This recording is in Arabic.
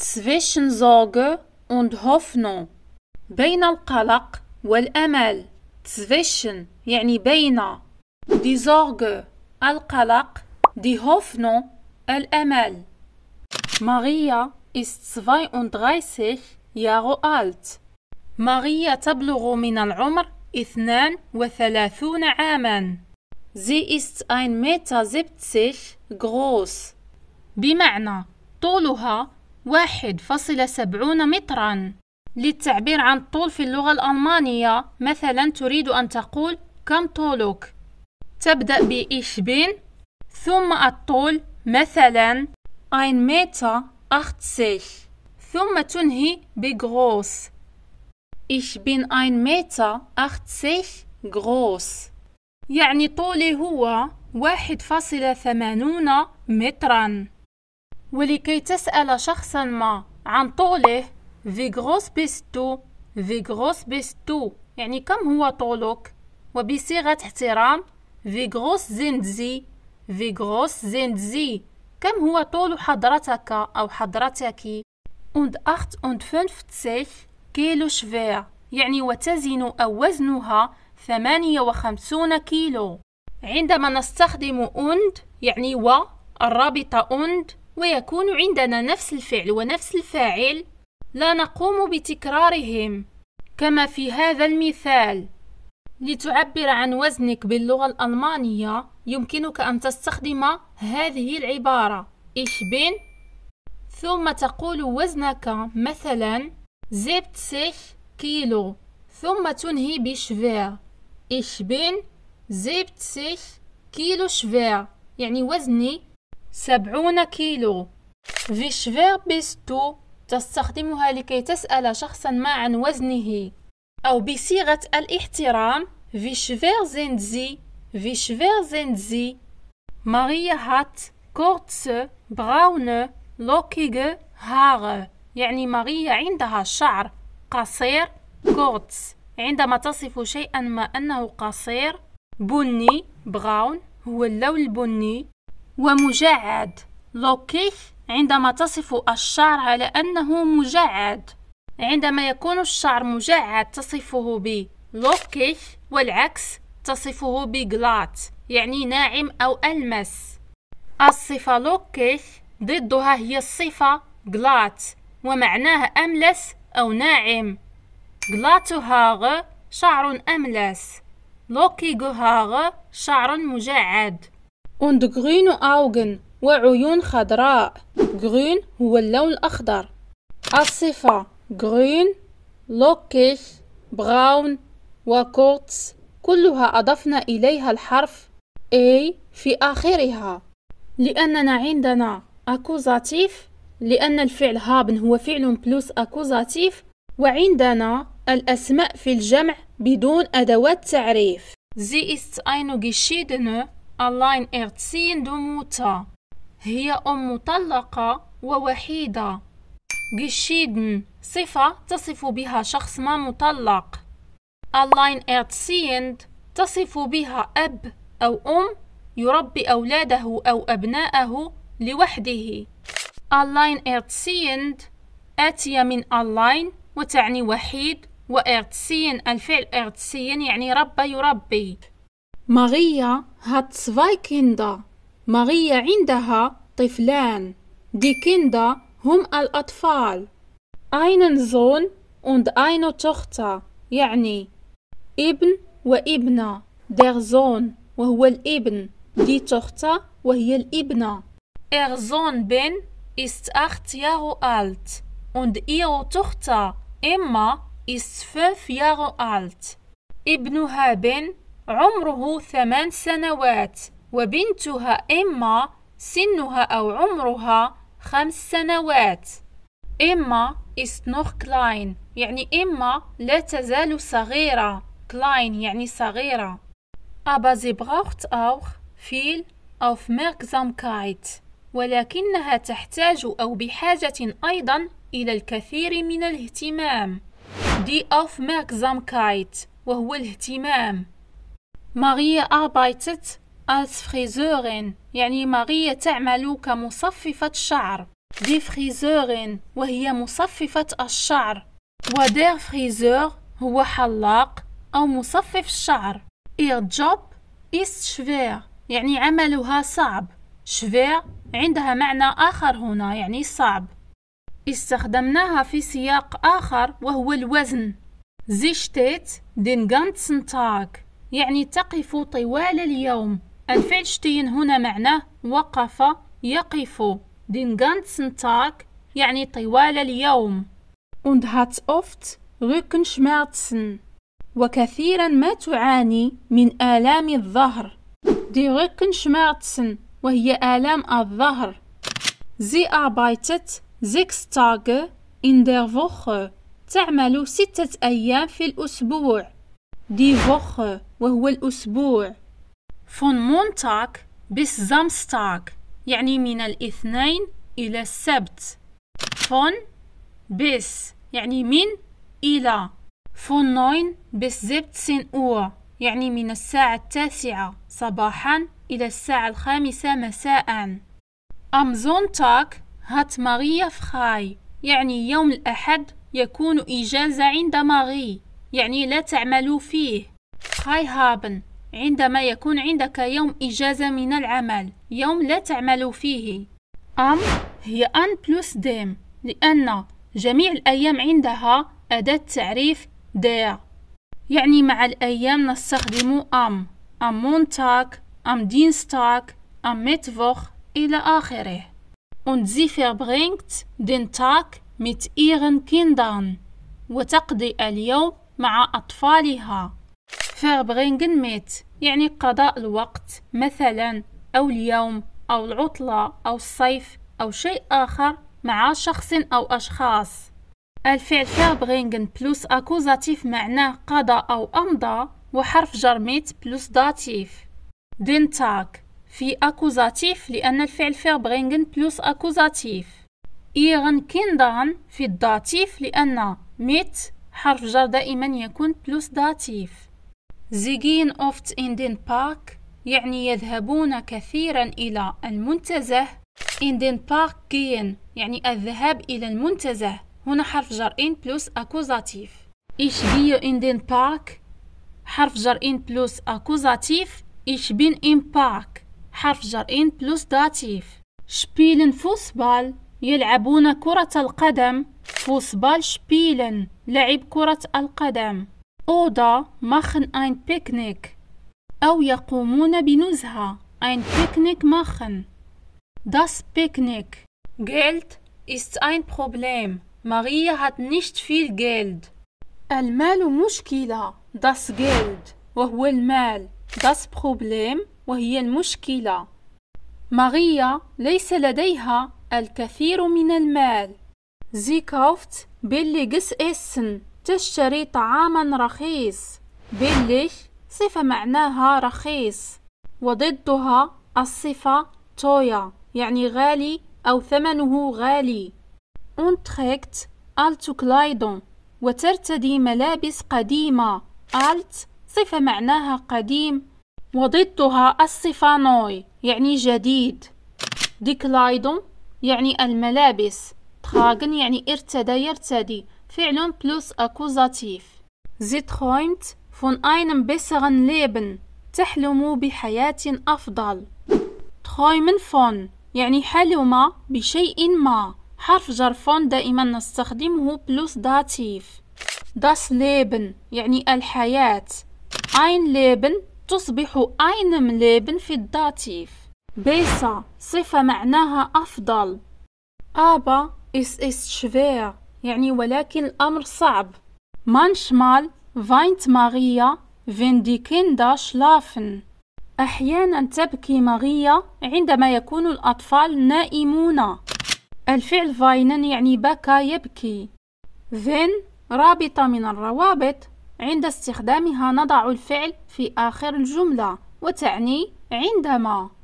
zwischen Sorge und Hoffnung بين القلق والأمل zwischen يعني بين die Sorge القلق die Hoffnung الأمل Maria ist 32 Jahre alt Maria تبلغ من العمر 32 عاما Sie ist 1,70 Meter groß بمعنى طولها واحد فاصلة سبعون مترا للتعبير عن الطول في اللغة الألمانية مثلا تريد أن تقول كم طولك تبدأ بإيش بين ثم الطول مثلا ein متر 80 ثم تنهي بgroß Ich bin ein Meter 80 groß يعني طولي هو واحد فاصلة ثمانون متراً ولكي تسأل شخصا ما عن طوله في غروس بيستو في غروس بيستو يعني كم هو طولك وبصيغة احترام في غروس زندزي في غروس زندزي كم هو طول حضرتك أو حضرتك und 58 كيلو شفير يعني وتزن أو وزنها 58 كيلو عندما نستخدم und يعني و الرابطة und ويكون عندنا نفس الفعل ونفس الفاعل لا نقوم بتكرارهم كما في هذا المثال لتعبر عن وزنك باللغة الألمانية يمكنك أن تستخدم هذه العبارة إيش بين ثم تقول وزنك مثلا سيخ كيلو ثم تنهي بشفير بين زبت سيخ كيلو شفير يعني وزني سبعون كيلو في شفير بيستو تستخدمها لكي تسأل شخصا ما عن وزنه أو بصيغة الاحترام في شفير زينزي في شفير زينزي ماريا هات كورتس براون لوكيغ هاغ يعني ماريا عندها شعر قصير كورتس عندما تصف شيئا ما أنه قصير بني براون هو اللون البني ومجعد لوكيخ عندما تصف الشعر على أنه مجعد عندما يكون الشعر مجعد تصفه ب لوكيخ والعكس تصفه بجلات يعني ناعم أو ألمس الصفة لوكيخ ضدها هي الصفة جلات ومعناها أملس أو ناعم جلاتهاغ شعر أملس لوكيغهاغ شعر مجعد und grüne Augen وعيون خضراء grün هو اللون الأخضر الصفة grün lockig braun وكورتس كلها أضفنا إليها الحرف A في آخرها لأننا عندنا أكوزاتيف لأن الفعل هابن هو فعل بلوس أكوزاتيف وعندنا الأسماء في الجمع بدون أدوات تعريف Sie ist eine geschiedene ألاين إرتسين Mutter. هي أم مطلقة ووحيدة. جشيدن صفة تصف بها شخص ما مطلق. ألاين إرتسيند تصف بها أب أو أم يربي أولاده أو أبناءه لوحده. ألاين إرتسيند آتية من ألاين وتعني وحيد وارتسين الفعل ارتسين يعني ربى يربي ماريا هات سفاي كيندا ماريا عندها طفلان دي كيندا هم الأطفال أينن زون und eine تختا يعني ابن وابنة der Sohn وهو الابن دي تختا وهي الابنة er Sohn Ben ist acht Jahre alt und ihre تختا إما إست فوف يارو alt ابنها بن عمره ثمان سنوات وبنتها إما سنها أو عمرها خمس سنوات إما ist noch klein يعني إما لا تزال صغيرة klein يعني صغيرة aber sie braucht auch viel Aufmerksamkeit ولكنها تحتاج أو بحاجة أيضا إلى الكثير من الاهتمام Die Aufmerksamkeit وهو الاهتمام ماريا arbeitet als Friseurin يعني ماريا تعمل كمصففة شعر دي فريزورين وهي مصففة الشعر ودير فريزور هو حلاق أو مصفف الشعر إير Job ist schwer يعني عملها صعب شفير عندها معنى آخر هنا يعني صعب استخدمناها في سياق آخر وهو الوزن زيشتيت دين den ganzen Tag يعني تقف طوال اليوم الفعل شتين هنا معناه وقف يقف den ganzen Tag يعني طوال اليوم und hat oft Rückenschmerzen وكثيرا ما تعاني من آلام الظهر die Rückenschmerzen وهي آلام الظهر sie arbeitet sechs Tage in der Woche تعمل ستة أيام في الأسبوع دي فوخ وهو الأسبوع فون مونتاك بس زامستاك يعني من الاثنين إلى السبت فون بس يعني من إلى فون نوين بس زبت سين أوه يعني من الساعة التاسعة صباحا إلى الساعة الخامسة مساء أمزون تاك هات ماريا فخاي يعني يوم الأحد يكون إجازة عند ماري يعني لا تعمل فيه frei هابن عندما يكون عندك يوم إجازة من العمل يوم لا تعمل فيه أم هي أن بلس ديم لأن جميع الأيام عندها أداة تعريف دير يعني مع الأيام نستخدم أم أم مونتاك أم دينستاك أم ميتفوخ إلى آخره und sie verbringt den Tag mit ihren Kindern وتقضي اليوم مع أطفالها فيربرينغن ميت يعني قضاء الوقت مثلا أو اليوم أو العطلة أو الصيف أو شيء آخر مع شخص أو أشخاص الفعل فيربرينغن بلوس أكوزاتيف معناه قضى أو أمضى وحرف جرميت بلوس داتيف دين تاك في أكوزاتيف لأن الفعل فيربرينغن بلوس أكوزاتيف إيغن كيندان في الداتيف لأن ميت حرف جر دائما يكون بلوس داتيف زيجين أوفت إن دين يعني يذهبون كثيرا إلى المنتزه إن دين جين يعني الذهاب إلى المنتزه هنا حرف جر إن بلوس أكوزاتيف إيش بيو إن دين حرف جر إن بلوس أكوزاتيف إيش بين إن باك حرف جر إن بلوس داتيف شبيلن فوسبال يلعبون كرة القدم Fußballspielen لعب كرة القدم oder machen ein Picknick أو يقومون بنزهة ein Picknick machen Das Picknick Geld ist ein Problem Maria hat nicht viel Geld المال مشكلة das Geld وهو المال das Problem وهي المشكلة ماريا ليس لديها الكثير من المال كوفت بيلي billiges إسن تشتري طعاما رخيص. بيلي صفة معناها رخيص وضدها الصفة تويا يعني غالي أو ثمنه غالي. أنتخيكت trägt كلايدون وترتدي ملابس قديمة. ألت صفة معناها قديم وضدها الصفة نوي يعني جديد. دي كلايدون يعني الملابس تراغن يعني ارتدى يرتدي فعل بلس أكوزاتيف زي تخويمت فون اينم besseren ليبن تحلم بحياة أفضل تخويمن فون يعني حلم بشيء ما حرف جر فون دائما نستخدمه بلس داتيف داس ليبن يعني الحياة اين ليبن تصبح اينم ليبن في الداتيف بيسا صفة معناها أفضل ابا Es ist schwer يعني ولكن الأمر صعب مانشمال فاينت ماريا wenn die Kinder schlafen أحيانا تبكي ماريا عندما يكون الأطفال نائمون الفعل فاينن يعني بكى يبكي فين رابطة من الروابط عند استخدامها نضع الفعل في آخر الجملة وتعني عندما